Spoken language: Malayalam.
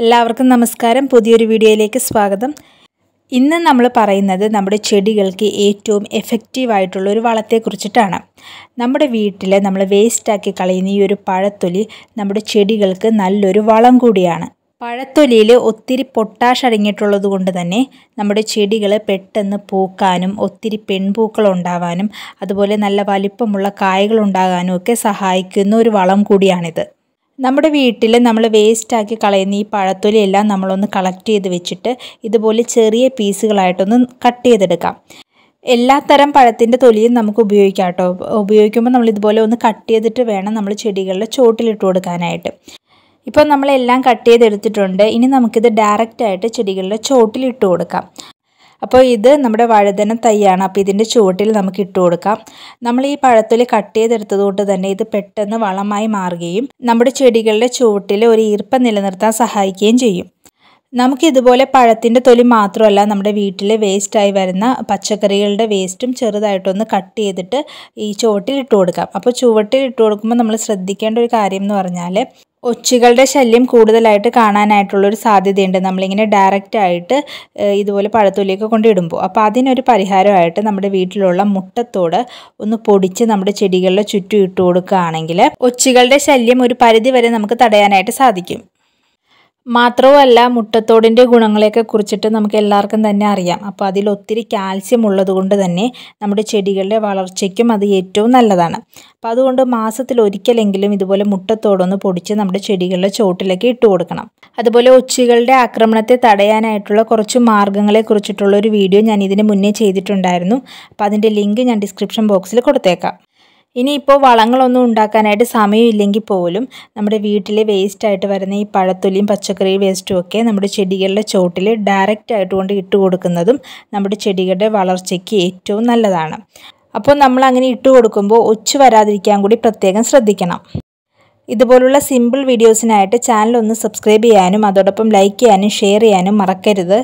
എല്ലാവർക്കും നമസ്കാരം പുതിയൊരു വീഡിയോയിലേക്ക് സ്വാഗതം ഇന്ന് നമ്മൾ പറയുന്നത് നമ്മുടെ ചെടികൾക്ക് ഏറ്റവും എഫക്റ്റീവായിട്ടുള്ള ഒരു വളത്തെക്കുറിച്ചിട്ടാണ് നമ്മുടെ വീട്ടിൽ നമ്മൾ വേസ്റ്റാക്കി കളയുന്ന ഈ ഒരു പഴത്തൊലി നമ്മുടെ ചെടികൾക്ക് നല്ലൊരു വളം കൂടിയാണ് പഴത്തൊലിയിൽ ഒത്തിരി പൊട്ടാഷ് അടങ്ങിയിട്ടുള്ളത് കൊണ്ട് തന്നെ നമ്മുടെ ചെടികൾ പെട്ടെന്ന് പൂക്കാനും ഒത്തിരി പെൺപൂക്കൾ ഉണ്ടാവാനും അതുപോലെ നല്ല വലിപ്പമുള്ള കായകൾ ഉണ്ടാകാനും ഒക്കെ സഹായിക്കുന്ന ഒരു വളം കൂടിയാണിത് നമ്മുടെ വീട്ടിൽ നമ്മൾ വേസ്റ്റാക്കി കളയുന്ന ഈ പഴത്തൊലിയെല്ലാം നമ്മളൊന്ന് കളക്ട് ചെയ്ത് വെച്ചിട്ട് ഇതുപോലെ ചെറിയ പീസുകളായിട്ടൊന്ന് കട്ട് ചെയ്തെടുക്കാം എല്ലാ തരം പഴത്തിൻ്റെ തൊലിയും നമുക്ക് ഉപയോഗിക്കാം കേട്ടോ ഉപയോഗിക്കുമ്പോൾ നമ്മൾ ഇതുപോലെ ഒന്ന് കട്ട് ചെയ്തിട്ട് വേണം നമ്മൾ ചെടികളിൽ ചോട്ടിലിട്ട് കൊടുക്കാനായിട്ട് ഇപ്പോൾ നമ്മളെല്ലാം കട്ട് ചെയ്തെടുത്തിട്ടുണ്ട് ഇനി നമുക്കിത് ഡയറക്റ്റായിട്ട് ചെടികളിൽ ചോട്ടിലിട്ട് കൊടുക്കാം അപ്പോൾ ഇത് നമ്മുടെ വഴുതന തൈയാണ് അപ്പോൾ ഇതിൻ്റെ ചുവട്ടിൽ നമുക്ക് ഇട്ട് കൊടുക്കാം നമ്മൾ ഈ പഴത്തൊലി കട്ട് ചെയ്തെടുത്തതുകൊണ്ട് തന്നെ ഇത് പെട്ടെന്ന് വളമായി മാറുകയും നമ്മുടെ ചെടികളുടെ ചുവട്ടിൽ ഒരു ഈർപ്പം നിലനിർത്താൻ സഹായിക്കുകയും ചെയ്യും നമുക്ക് ഇതുപോലെ പഴത്തിൻ്റെ തൊലി മാത്രമല്ല നമ്മുടെ വീട്ടിലെ വേസ്റ്റായി വരുന്ന പച്ചക്കറികളുടെ വേസ്റ്റും ചെറുതായിട്ടൊന്ന് കട്ട് ചെയ്തിട്ട് ഈ ചുവട്ടിൽ ഇട്ട് കൊടുക്കാം അപ്പോൾ ചുവട്ടിൽ ഇട്ട് കൊടുക്കുമ്പോൾ നമ്മൾ ശ്രദ്ധിക്കേണ്ട ഒരു കാര്യം എന്ന് പറഞ്ഞാൽ ഒച്ചുകളുടെ ശല്യം കൂടുതലായിട്ട് കാണാനായിട്ടുള്ളൊരു സാധ്യതയുണ്ട് നമ്മളിങ്ങനെ ഡയറക്റ്റ് ആയിട്ട് ഇതുപോലെ പഴത്തൊലിയൊക്കെ കൊണ്ടിടുമ്പോൾ അപ്പോൾ അതിനൊരു പരിഹാരമായിട്ട് നമ്മുടെ വീട്ടിലുള്ള മുട്ടത്തോട് ഒന്ന് പൊടിച്ച് നമ്മുടെ ചെടികളുടെ ചുറ്റും ഇട്ട് കൊടുക്കുകയാണെങ്കിൽ ഒച്ചുകളുടെ ശല്യം ഒരു പരിധി വരെ നമുക്ക് തടയാനായിട്ട് സാധിക്കും മാത്രവുമല്ല മുട്ടത്തോടിൻ്റെ ഗുണങ്ങളെയൊക്കെ കുറിച്ചിട്ട് നമുക്ക് എല്ലാവർക്കും തന്നെ അറിയാം അപ്പോൾ അതിൽ ഒത്തിരി കാൽസ്യം ഉള്ളതുകൊണ്ട് തന്നെ നമ്മുടെ ചെടികളുടെ വളർച്ചയ്ക്കും അത് ഏറ്റവും നല്ലതാണ് അപ്പോൾ അതുകൊണ്ട് മാസത്തിൽ ഒരിക്കലെങ്കിലും ഇതുപോലെ മുട്ടത്തോടൊന്ന് പൊടിച്ച് നമ്മുടെ ചെടികളുടെ ചോട്ടിലൊക്കെ ഇട്ട് കൊടുക്കണം അതുപോലെ ഒച്ചുകളുടെ ആക്രമണത്തെ തടയാനായിട്ടുള്ള കുറച്ച് മാർഗ്ഗങ്ങളെ കുറിച്ചിട്ടുള്ള ഒരു വീഡിയോ ഞാൻ ഇതിന് മുന്നേ ചെയ്തിട്ടുണ്ടായിരുന്നു അപ്പോൾ അതിൻ്റെ ലിങ്ക് ഞാൻ ഡിസ്ക്രിപ്ഷൻ ബോക്സിൽ കൊടുത്തേക്കാം ഇനിയിപ്പോൾ വളങ്ങളൊന്നും ഉണ്ടാക്കാനായിട്ട് സമയമില്ലെങ്കിൽ പോലും നമ്മുടെ വീട്ടിലെ വേസ്റ്റായിട്ട് വരുന്ന ഈ പഴത്തൊലിയും പച്ചക്കറി വേസ്റ്റും ഒക്കെ നമ്മുടെ ചെടികളുടെ ചോട്ടിൽ ഡയറക്റ്റ് ആയിട്ട് കൊണ്ട് ഇട്ട് കൊടുക്കുന്നതും നമ്മുടെ ചെടികളുടെ വളർച്ചയ്ക്ക് ഏറ്റവും നല്ലതാണ് അപ്പോൾ നമ്മൾ അങ്ങനെ ഇട്ട് കൊടുക്കുമ്പോൾ ഒച്ചു വരാതിരിക്കാൻ കൂടി പ്രത്യേകം ശ്രദ്ധിക്കണം ഇതുപോലുള്ള സിമ്പിൾ വീഡിയോസിനായിട്ട് ചാനൽ ഒന്ന് സബ്സ്ക്രൈബ് ചെയ്യാനും അതോടൊപ്പം ലൈക്ക് ചെയ്യാനും ഷെയർ ചെയ്യാനും മറക്കരുത്